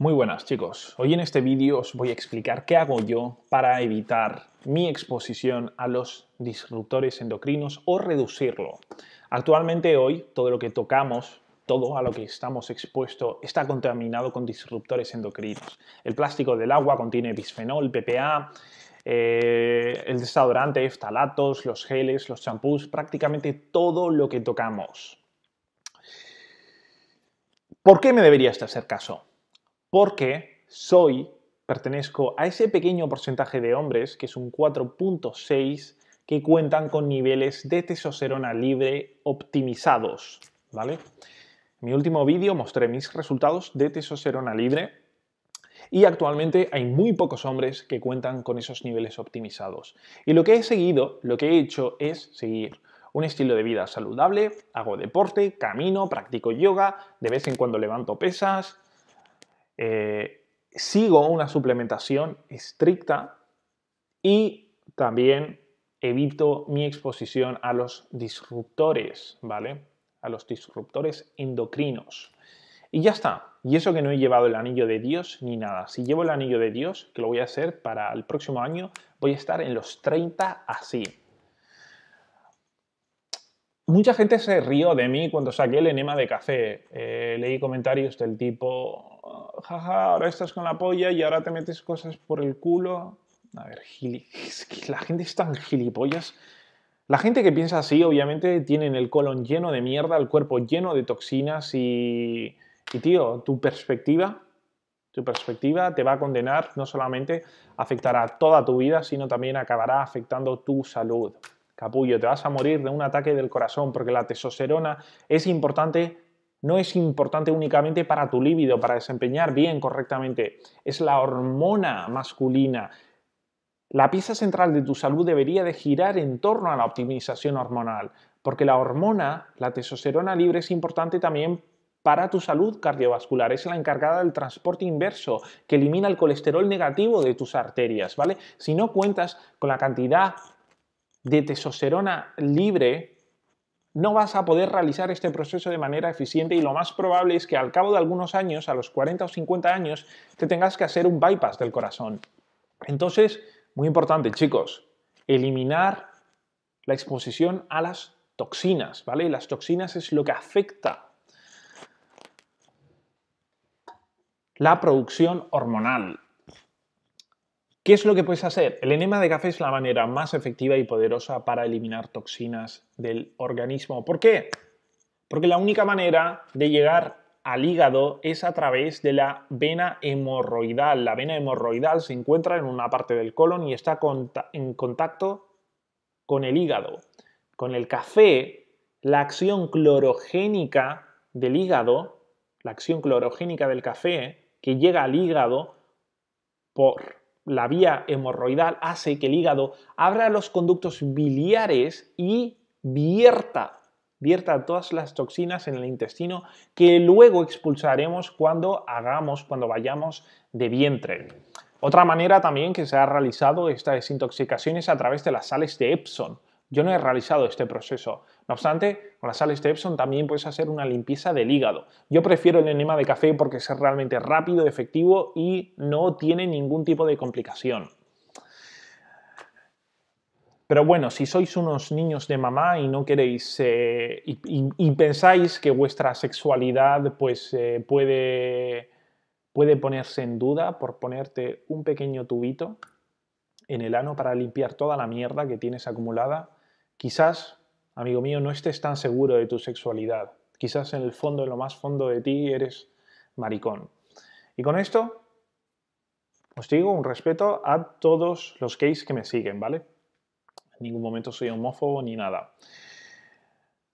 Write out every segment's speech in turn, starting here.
Muy buenas chicos, hoy en este vídeo os voy a explicar qué hago yo para evitar mi exposición a los disruptores endocrinos o reducirlo. Actualmente hoy todo lo que tocamos, todo a lo que estamos expuestos está contaminado con disruptores endocrinos. El plástico del agua contiene bisfenol, PPA, eh, el desodorante, ftalatos, los geles, los champús, prácticamente todo lo que tocamos. ¿Por qué me este hacer caso? porque soy, pertenezco a ese pequeño porcentaje de hombres, que es un 4.6, que cuentan con niveles de testosterona libre optimizados, ¿vale? En mi último vídeo mostré mis resultados de testosterona libre y actualmente hay muy pocos hombres que cuentan con esos niveles optimizados. Y lo que he seguido, lo que he hecho es seguir un estilo de vida saludable, hago deporte, camino, practico yoga, de vez en cuando levanto pesas, eh, sigo una suplementación estricta y también evito mi exposición a los disruptores, ¿vale? A los disruptores endocrinos. Y ya está. Y eso que no he llevado el anillo de Dios ni nada. Si llevo el anillo de Dios, que lo voy a hacer para el próximo año, voy a estar en los 30 así. Mucha gente se rió de mí cuando saqué el enema de café. Eh, leí comentarios del tipo, jaja, ahora estás con la polla y ahora te metes cosas por el culo. A ver, es la gente es tan gilipollas. La gente que piensa así, obviamente, tienen el colon lleno de mierda, el cuerpo lleno de toxinas y, tío, tu perspectiva, tu perspectiva te va a condenar, no solamente afectará toda tu vida, sino también acabará afectando tu salud. Capullo, te vas a morir de un ataque del corazón porque la tesoserona es importante no es importante únicamente para tu líbido, para desempeñar bien correctamente, es la hormona masculina. La pieza central de tu salud debería de girar en torno a la optimización hormonal, porque la hormona, la testosterona libre, es importante también para tu salud cardiovascular. Es la encargada del transporte inverso que elimina el colesterol negativo de tus arterias, ¿vale? Si no cuentas con la cantidad de testosterona libre, no vas a poder realizar este proceso de manera eficiente y lo más probable es que al cabo de algunos años, a los 40 o 50 años, te tengas que hacer un bypass del corazón. Entonces, muy importante chicos, eliminar la exposición a las toxinas, ¿vale? las toxinas es lo que afecta la producción hormonal. ¿Qué es lo que puedes hacer? El enema de café es la manera más efectiva y poderosa para eliminar toxinas del organismo. ¿Por qué? Porque la única manera de llegar al hígado es a través de la vena hemorroidal. La vena hemorroidal se encuentra en una parte del colon y está en contacto con el hígado. Con el café, la acción clorogénica del hígado, la acción clorogénica del café, que llega al hígado por la vía hemorroidal hace que el hígado abra los conductos biliares y vierta, vierta todas las toxinas en el intestino que luego expulsaremos cuando hagamos, cuando vayamos de vientre. Otra manera también que se ha realizado esta desintoxicación es a través de las sales de Epson. Yo no he realizado este proceso. No obstante, con la sal de Epson también puedes hacer una limpieza del hígado. Yo prefiero el enema de café porque es realmente rápido, efectivo y no tiene ningún tipo de complicación. Pero bueno, si sois unos niños de mamá y no queréis eh, y, pensáis que vuestra sexualidad pues, eh, puede, puede ponerse en duda por ponerte un pequeño tubito en el ano para limpiar toda la mierda que tienes acumulada, Quizás, amigo mío, no estés tan seguro de tu sexualidad. Quizás en el fondo, en lo más fondo de ti, eres maricón. Y con esto os digo un respeto a todos los gays que me siguen, ¿vale? En ningún momento soy homófobo ni nada.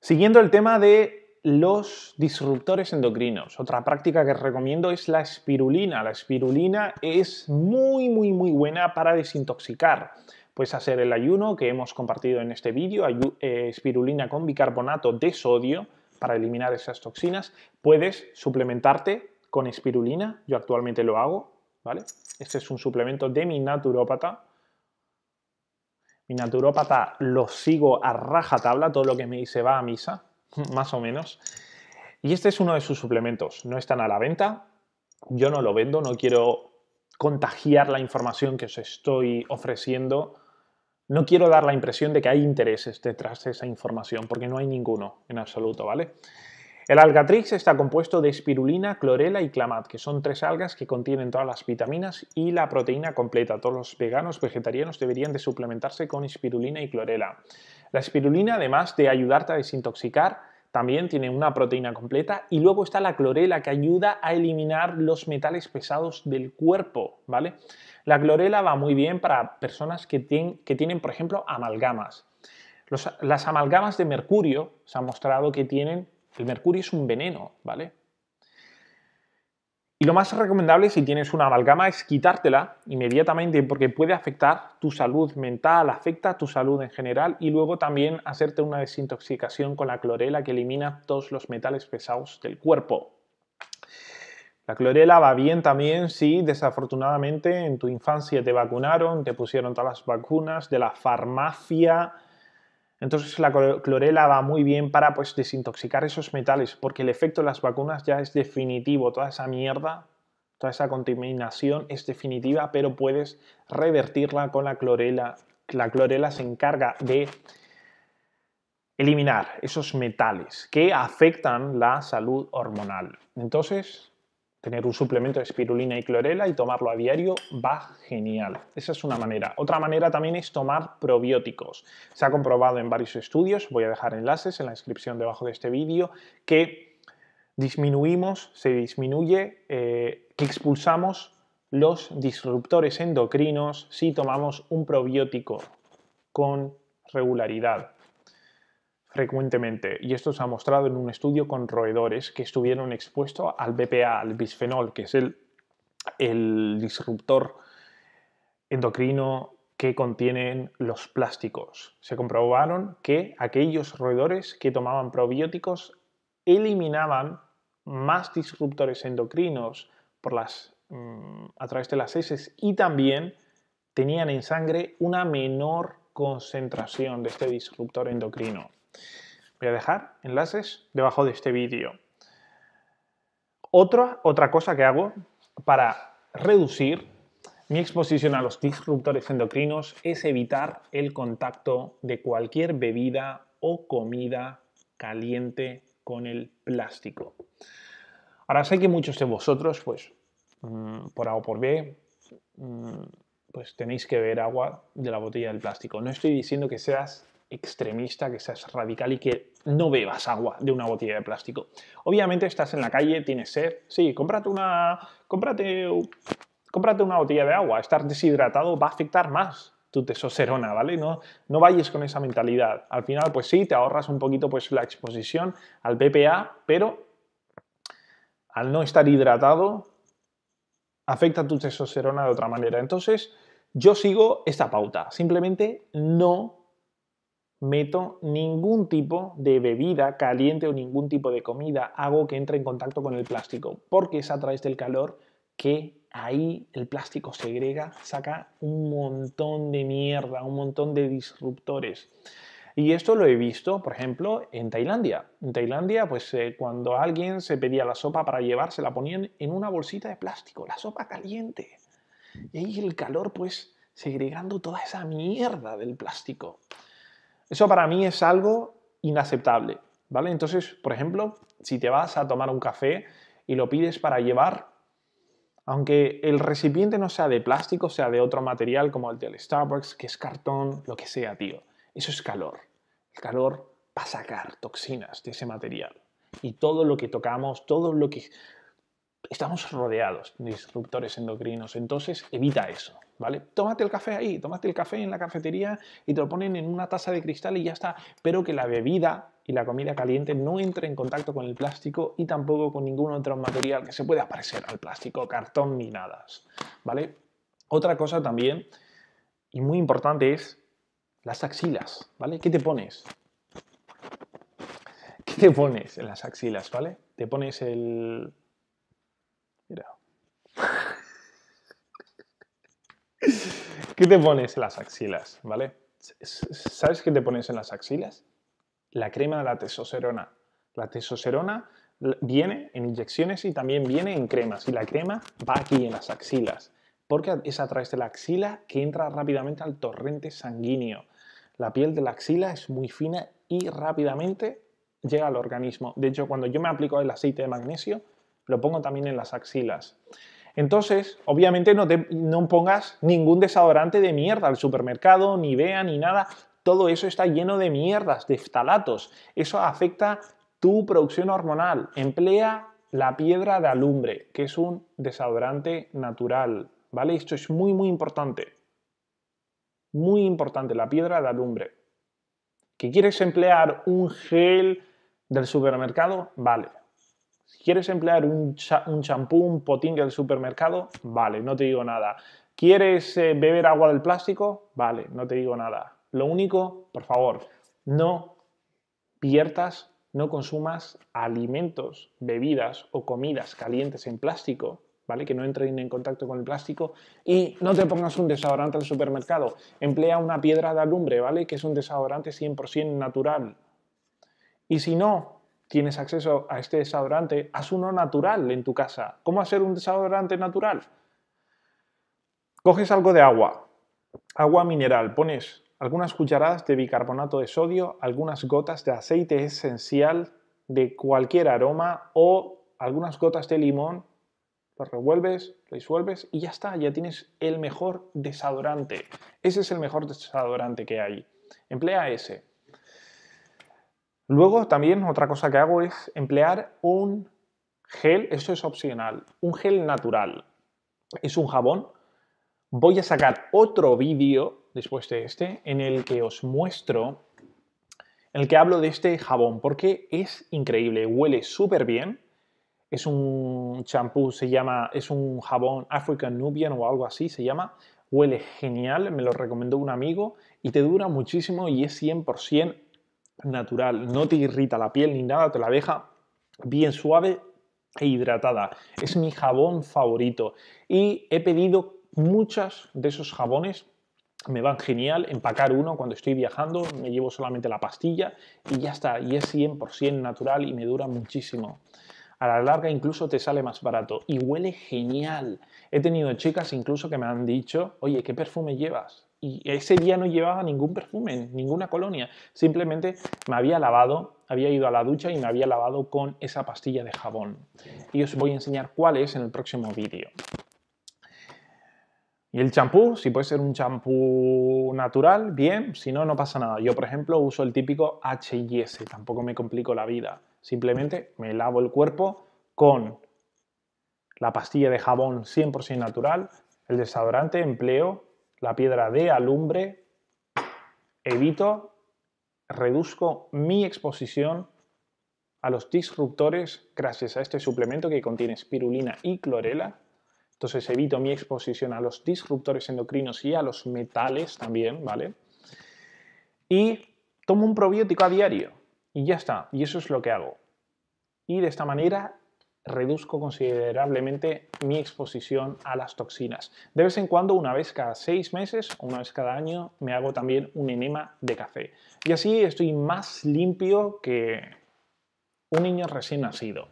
Siguiendo el tema de los disruptores endocrinos, otra práctica que recomiendo es la espirulina. La espirulina es muy, muy, muy buena para desintoxicar, Puedes hacer el ayuno que hemos compartido en este vídeo, eh, espirulina con bicarbonato de sodio para eliminar esas toxinas. Puedes suplementarte con espirulina, yo actualmente lo hago, ¿vale? Este es un suplemento de mi naturópata. Mi naturópata lo sigo a rajatabla, todo lo que me dice va a misa, más o menos. Y este es uno de sus suplementos, no están a la venta, yo no lo vendo, no quiero contagiar la información que os estoy ofreciendo no quiero dar la impresión de que hay intereses detrás de esa información, porque no hay ninguno en absoluto, ¿vale? El algatrix está compuesto de espirulina, clorela y clamat, que son tres algas que contienen todas las vitaminas y la proteína completa. Todos los veganos vegetarianos deberían de suplementarse con espirulina y clorela. La espirulina, además de ayudarte a desintoxicar, también tiene una proteína completa y luego está la clorela que ayuda a eliminar los metales pesados del cuerpo, ¿vale? La clorela va muy bien para personas que, tienen, por ejemplo, amalgamas. las amalgamas de mercurio se ha mostrado que tienen, el mercurio es un veneno, ¿vale? Y lo más recomendable si tienes una amalgama es quitártela inmediatamente porque puede afectar tu salud mental, afecta tu salud en general y luego también hacerte una desintoxicación con la clorela que elimina todos los metales pesados del cuerpo. La clorela va bien también si desafortunadamente en tu infancia te vacunaron, te pusieron todas las vacunas de la farmacia, entonces la clorela va muy bien para pues, desintoxicar esos metales, porque el efecto de las vacunas ya es definitivo, toda esa mierda, toda esa contaminación es definitiva, pero puedes revertirla con la clorela. La clorela se encarga de eliminar esos metales que afectan la salud hormonal. Entonces, tener un suplemento de espirulina y clorela y tomarlo a diario va genial. Esa es una manera. Otra manera también es tomar probióticos. Se ha comprobado en varios estudios, voy a dejar enlaces en la descripción debajo de este vídeo, que disminuimos, se disminuye, eh, que expulsamos los disruptores endocrinos si tomamos un probiótico con regularidad frecuentemente y esto se ha mostrado en un estudio con roedores que estuvieron expuestos al BPA, al bisfenol, que es el, disruptor endocrino que contienen los plásticos. Se comprobaron que aquellos roedores que tomaban probióticos eliminaban más disruptores endocrinos por las, mm, a través de las heces y también tenían en sangre una menor concentración de este disruptor endocrino. Voy a dejar enlaces debajo de este vídeo. Otra, otra cosa que hago para reducir mi exposición a los disruptores endocrinos es evitar el contacto de cualquier bebida o comida caliente con el plástico. Ahora sé que muchos de vosotros, pues, mm, por A o por B, mm, pues tenéis que beber agua de la botella del plástico. No estoy diciendo que seas extremista, que seas radical y que no bebas agua de una botella de plástico. Obviamente estás en la calle, tienes sed, sí, cómprate una, cómprate, una botella de agua, estar deshidratado va a afectar más tu testosterona, ¿vale? No, no vayas con esa mentalidad. Al final, pues sí, te ahorras un poquito pues, la exposición al BPA, pero al no estar hidratado, afecta tu testosterona de otra manera. Entonces, yo sigo esta pauta, simplemente no meto ningún tipo de bebida caliente o ningún tipo de comida, hago que entre en contacto con el plástico, porque es a través del calor que ahí el plástico segrega, saca un montón de mierda, un montón de disruptores. Y esto lo he visto, por ejemplo, en Tailandia. En Tailandia, pues eh, cuando alguien se pedía la sopa para llevar, se la ponían en una bolsita de plástico, la sopa caliente. Y ahí el calor, pues, segregando toda esa mierda del plástico. Eso para mí es algo inaceptable, ¿vale? Entonces, por ejemplo, si te vas a tomar un café y lo pides para llevar, aunque el recipiente no sea de plástico, sea de otro material como el del Starbucks, que es cartón, lo que sea, tío, eso es calor. El calor va a sacar toxinas de ese material. Y todo lo que tocamos, todo lo que estamos rodeados de disruptores endocrinos, entonces evita eso, ¿vale? Tómate el café ahí, tómate el café en la cafetería y te lo ponen en una taza de cristal y ya está, pero que la bebida y la comida caliente no entre en contacto con el plástico y tampoco con ningún otro material que se pueda parecer al plástico, cartón ni nada, ¿vale? Otra cosa también, y muy importante, es las axilas, ¿vale? ¿Qué te pones? ¿Qué te pones en las axilas, ¿vale? Te pones el, ¿Qué te pones en las axilas? ¿Vale? ¿Sabes qué te pones en las axilas? La crema de la testosterona. La testosterona viene en inyecciones y también viene en cremas. Y la crema va aquí en las axilas. Porque es a través de la axila que entra rápidamente al torrente sanguíneo. La piel de la axila es muy fina y rápidamente llega al organismo. De hecho, cuando yo me aplico el aceite de magnesio, lo pongo también en las axilas. Entonces, obviamente no, pongas ningún desodorante de mierda al supermercado, ni vea, ni nada. Todo eso está lleno de mierdas, de ftalatos. Eso afecta tu producción hormonal. Emplea la piedra de alumbre, que es un desodorante natural. ¿Vale? Esto es muy, muy importante. Muy importante, la piedra de alumbre. ¿Que quieres emplear un gel del supermercado? Vale. ¿Quieres emplear un champú, un, un potín del supermercado? Vale, no te digo nada. ¿Quieres eh, beber agua del plástico? Vale, no te digo nada. Lo único, por favor, no pierdas, no consumas alimentos, bebidas o comidas calientes en plástico, ¿vale? Que no entren en contacto con el plástico y no te pongas un desodorante al supermercado. Emplea una piedra de alumbre, ¿vale? Que es un desodorante 100% natural. Y si no, tienes acceso a este desodorante, haz uno natural en tu casa. ¿Cómo hacer un desodorante natural? Coges algo de agua, agua mineral, pones algunas cucharadas de bicarbonato de sodio, algunas gotas de aceite esencial de cualquier aroma o algunas gotas de limón, lo revuelves, lo disuelves y ya está, ya tienes el mejor desodorante. Ese es el mejor desodorante que hay. Emplea ese. Luego también otra cosa que hago es emplear un gel, eso es opcional, un gel natural. Es un jabón. Voy a sacar otro vídeo después de este en el que os muestro, en el que hablo de este jabón, porque es increíble, huele súper bien. Es un champú, se llama, es un jabón African Nubian o algo así se llama. Huele genial, me lo recomendó un amigo y te dura muchísimo y es 100% natural, no te irrita la piel ni nada, te la deja bien suave e hidratada. Es mi jabón favorito y he pedido muchos de esos jabones. Me van genial empacar uno cuando estoy viajando, me llevo solamente la pastilla y ya está, y es 100% natural y me dura muchísimo. A la larga incluso te sale más barato y huele genial. He tenido chicas incluso que me han dicho, oye, ¿qué perfume llevas? y ese día no llevaba ningún perfume, ninguna colonia. Simplemente me había lavado, había ido a la ducha y me había lavado con esa pastilla de jabón. Y os voy a enseñar cuál es en el próximo vídeo. Y el champú, si puede ser un champú natural, bien, si no, no pasa nada. Yo, por ejemplo, uso el típico H&S, tampoco me complico la vida. Simplemente me lavo el cuerpo con la pastilla de jabón 100% natural, el desodorante empleo la piedra de alumbre, evito, reduzco mi exposición a los disruptores gracias a este suplemento que contiene espirulina y clorela. Entonces evito mi exposición a los disruptores endocrinos y a los metales también, ¿vale? Y tomo un probiótico a diario y ya está. Y eso es lo que hago. Y de esta manera reduzco considerablemente mi exposición a las toxinas. De vez en cuando, una vez cada seis meses o una vez cada año, me hago también un enema de café. Y así estoy más limpio que un niño recién nacido.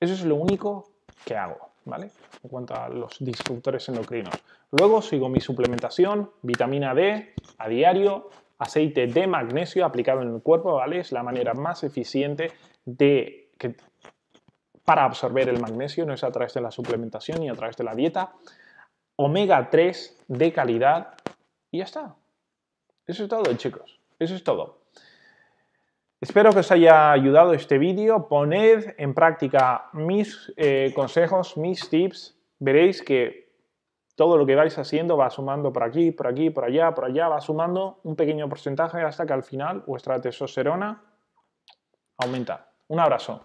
Eso es lo único que hago, ¿vale? En cuanto a los disruptores endocrinos. Luego sigo mi suplementación, vitamina D a diario, aceite de magnesio aplicado en el cuerpo, ¿vale? Es la manera más eficiente de que para absorber el magnesio, no es a través de la suplementación ni a través de la dieta. Omega 3 de calidad y ya está. Eso es todo, chicos. Eso es todo. Espero que os haya ayudado este vídeo. Poned en práctica mis eh, consejos, mis tips. Veréis que todo lo que vais haciendo va sumando por aquí, por aquí, por allá, por allá, va sumando un pequeño porcentaje hasta que al final vuestra testosterona aumenta. Un abrazo.